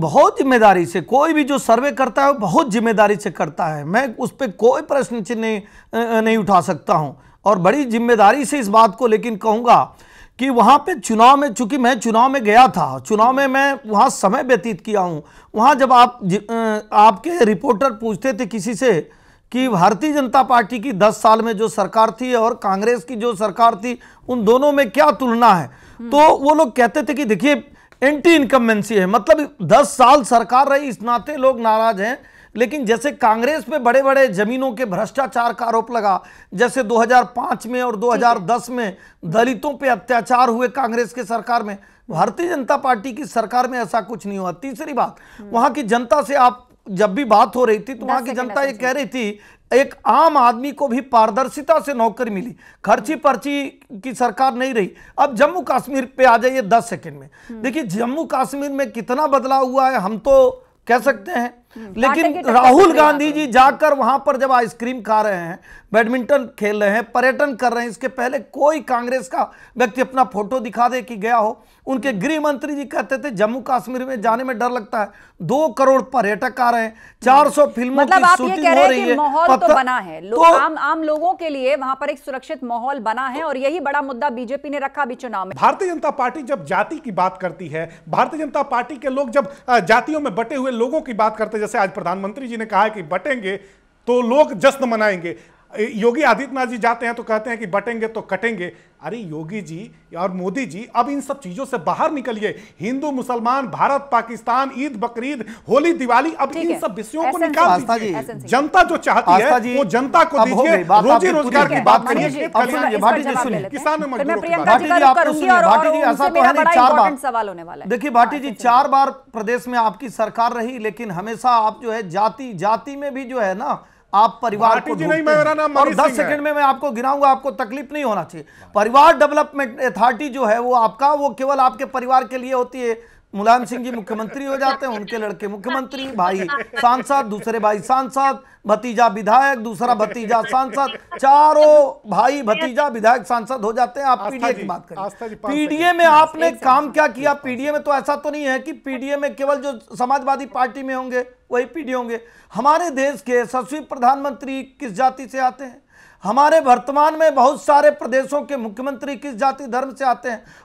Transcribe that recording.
बहुत जिम्मेदारी से कोई भी जो सर्वे करता है बहुत जिम्मेदारी से करता है मैं उस पर कोई प्रश्न चिन्ह नहीं, नहीं उठा सकता हूं और बड़ी जिम्मेदारी से इस बात को लेकिन कहूंगा कि वहां पे चुनाव में चूंकि मैं चुनाव में गया था चुनाव में मैं वहां समय व्यतीत किया हूं वहां जब आप आपके रिपोर्टर पूछते थे किसी से कि भारतीय जनता पार्टी की दस साल में जो सरकार थी और कांग्रेस की जो सरकार थी उन दोनों में क्या तुलना है तो वो लोग कहते थे कि देखिए एंटी इनकम्बेंसी है मतलब दस साल सरकार रही इस नाते लोग नाराज हैं लेकिन जैसे कांग्रेस पे बड़े बड़े जमीनों के भ्रष्टाचार का आरोप लगा जैसे 2005 में और 2010 में दलितों पे अत्याचार हुए कांग्रेस के सरकार में भारतीय जनता पार्टी की सरकार में ऐसा कुछ नहीं हुआ तीसरी बात हम्म। वहां की जनता से आप जब भी बात हो रही थी तो वहाँ की जनता ये कह रही थी एक आम आदमी को भी पारदर्शिता से नौकरी मिली खर्ची पर्ची की सरकार नहीं रही अब जम्मू कश्मीर पे आ जाइए दस सेकंड में हम्म। देखिए जम्मू कश्मीर में कितना बदलाव हुआ है हम तो कह सकते हैं हम्म। लेकिन राहुल गांधी जी जाकर वहां पर जब आइसक्रीम खा रहे हैं बैडमिंटन खेल रहे हैं पर्यटन कर रहे हैं इसके पहले कोई कांग्रेस का व्यक्ति अपना फोटो दिखा दे कि गया हो उनके हम्म। गृह मंत्री जी कहते थे जम्मू कश्मीर में जाने में डर लगता है दो करोड़ पर्यटक आ रहे हैं चार सौ हम्म। फिल्मों मतलब की शूटिंग हो रही है माहौल तो बना है तो, आम आम लोगों के लिए वहां पर एक सुरक्षित माहौल बना है और यही बड़ा मुद्दा बीजेपी ने रखा अभी चुनाव में भारतीय जनता पार्टी जब जाति की बात करती है भारतीय जनता पार्टी के लोग जब जातियों में बटे हुए लोगों की बात करते जैसे आज प्रधानमंत्री जी ने कहा कि बटेंगे तो लोग जश्न मनाएंगे योगी आदित्यनाथ जी जाते हैं तो कहते हैं कि बटेंगे तो कटेंगे अरे योगी जी और मोदी जी अब इन सब चीज़ों से बाहर निकलिए हिंदू मुसलमान भारत पाकिस्तान ईद बकरीद होली दिवाली अब इन सब विषयों को निकाल दीजिए जनता जो चाहती है वो जनता को दीजिए रोजी रोजगार की बात करिए किसान तो देखिए भाटी जी चार बार प्रदेश में आपकी सरकार रही लेकिन हमेशा आप जो है जाति जाति में भी जो है ना आप परिवार को नहीं मैं और 10 सेकंड में मैं आपको गिनाऊंगा आपको तकलीफ नहीं होना चाहिए परिवार डेवलपमेंट अथॉरिटी जो है वो आपका वो केवल आपके परिवार के लिए होती है मुलायम सिंह जी मुख्यमंत्री हो जाते हैं उनके लड़के मुख्यमंत्री भाई सांसद दूसरे भाई सांसद भतीजा विधायक दूसरा भतीजा सांसद चारों भाई भतीजा विधायक सांसद हो जाते हैं आप पीडीए की बात करें पीडीए में आपने काम क्या किया पीडीए में तो ऐसा तो नहीं है कि पीडीए में केवल जो समाजवादी पार्टी में होंगे वही पीडीए होंगे हमारे देश के सस्वी प्रधानमंत्री किस जाति से आते हैं हमारे वर्तमान में बहुत सारे प्रदेशों के मुख्यमंत्री किस जाति धर्म से आते हैं